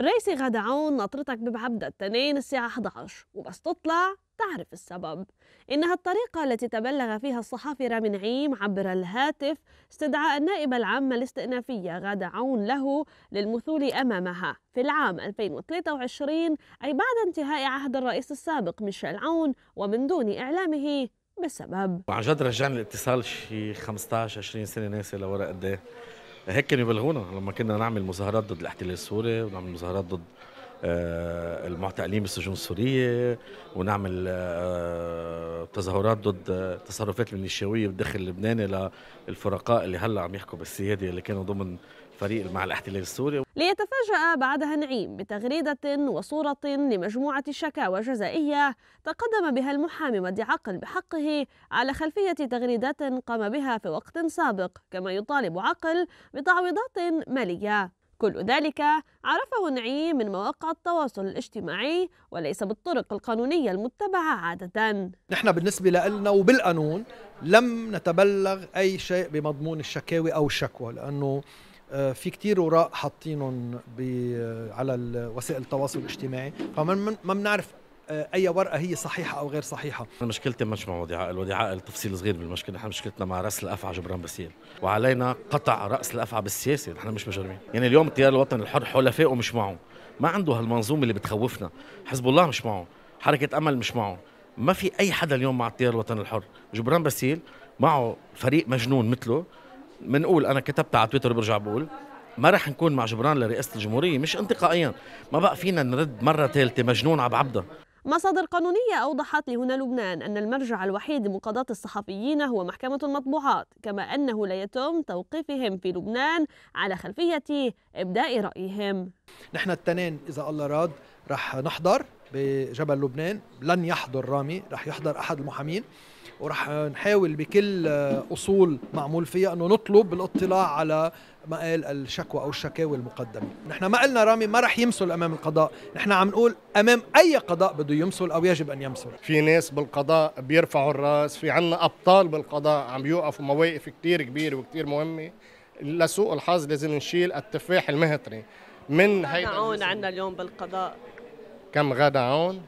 الريسة غدا عون ناطرتك ببعبدة التنين الساعة 11 وبس تطلع تعرف السبب إنها الطريقة التي تبلغ فيها الصحافي رامي نعيم عبر الهاتف استدعاء النائبة العامة الاستئنافية غادة عون له للمثول أمامها في العام 2023 أي بعد انتهاء عهد الرئيس السابق ميشيل عون ومن دون إعلامه بسبب وعن جد رجعنا الاتصال شي 15 20 سنة ناسي لورا قد هيك كانوا يبلغونا لما كنا نعمل مظاهرات ضد الاحتلال السوري ونعمل مظاهرات ضد آه، المعتقلين بالسجون السوريه ونعمل آه، تظاهرات ضد آه، تصرفات الميليشياويه بداخل لبنان للفرقاء اللي هلا عم يحكوا بالسياده اللي كانوا ضمن فريق مع الاحتلال السوري ليتفاجأ بعدها نعيم بتغريدة وصورة لمجموعة شكاوى جزائية تقدم بها المحامي مدي عقل بحقه على خلفية تغريدات قام بها في وقت سابق كما يطالب عقل بتعويضات مالية كل ذلك عرفه نعيم من مواقع التواصل الاجتماعي وليس بالطرق القانونية المتبعة عادة نحن بالنسبة لنا وبالقانون لم نتبلغ أي شيء بمضمون الشكاوي أو الشكوى لأنه آه، في كتير وراء حاطينهم آه، على وسائل التواصل الاجتماعي فما ما بنعرف آه، اي ورقه هي صحيحه او غير صحيحه مشكلتي مش مع وديعاء عقل التفصيل عقل تفصيل صغير بالمشكله نحن مشكلتنا مع راس الافعى جبران باسيل وعلينا قطع راس الافعى بالسياسه نحن مش مجرمين يعني اليوم التيار الوطني الحر حلفائه مش معه ما عنده هالمنظومه اللي بتخوفنا حزب الله مش معه حركه امل مش معه ما في اي حدا اليوم مع التيار الوطني الحر جبران باسيل معه فريق مجنون مثله بنقول انا كتبت على تويتر برجع بقول ما رح نكون مع جبران لرئاسه الجمهوريه مش انتقائيا ما بقى فينا نرد مره ثالثه مجنون عب عبده مصادر قانونية أوضحت لهنا لبنان أن المرجع الوحيد لمقاضاة الصحفيين هو محكمة المطبوعات كما أنه لا يتم توقيفهم في لبنان على خلفية إبداء رأيهم نحن التنين إذا الله راد رح نحضر بجبل لبنان لن يحضر رامي رح يحضر احد المحامين ورح نحاول بكل اصول معمول فيها انه نطلب الاطلاع على مقال الشكوى او الشكاوي المقدمه، نحن ما قلنا رامي ما رح يمسل امام القضاء، نحن عم نقول امام اي قضاء بده يمسل او يجب ان يمسل. في ناس بالقضاء بيرفعوا الراس، في عنا ابطال بالقضاء عم يوقفوا مواقف كثير كبيره وكثير مهمه، لسوء الحظ لازم نشيل التفاح المهتري من هيدا عنا اليوم بالقضاء كم غدا هون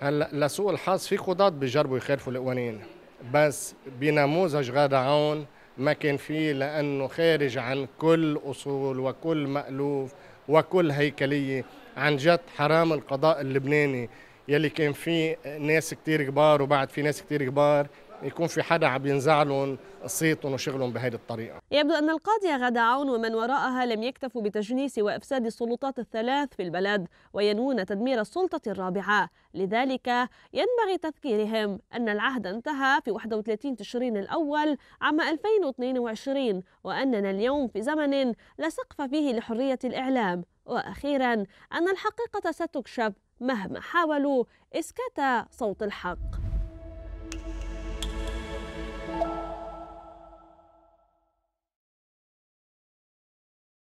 هلا لسوء الحظ في قضاة بجربوا يخالفوا القوانين بس بنموذج غدا هون ما كان فيه لانه خارج عن كل اصول وكل مالوف وكل هيكليه عن جد حرام القضاء اللبناني يلي كان فيه ناس كتير كبار وبعد في ناس كتير كبار يكون في حدا عم ينزع صيتهم وشغلهم بهذه الطريقه. يبدو ان القاضيه غدا عون ومن وراءها لم يكتفوا بتجنيس وافساد السلطات الثلاث في البلد وينوون تدمير السلطه الرابعه، لذلك ينبغي تذكيرهم ان العهد انتهى في 31 تشرين الاول عام 2022 واننا اليوم في زمن لا سقف فيه لحريه الاعلام، واخيرا ان الحقيقه ستكشف مهما حاولوا اسكات صوت الحق.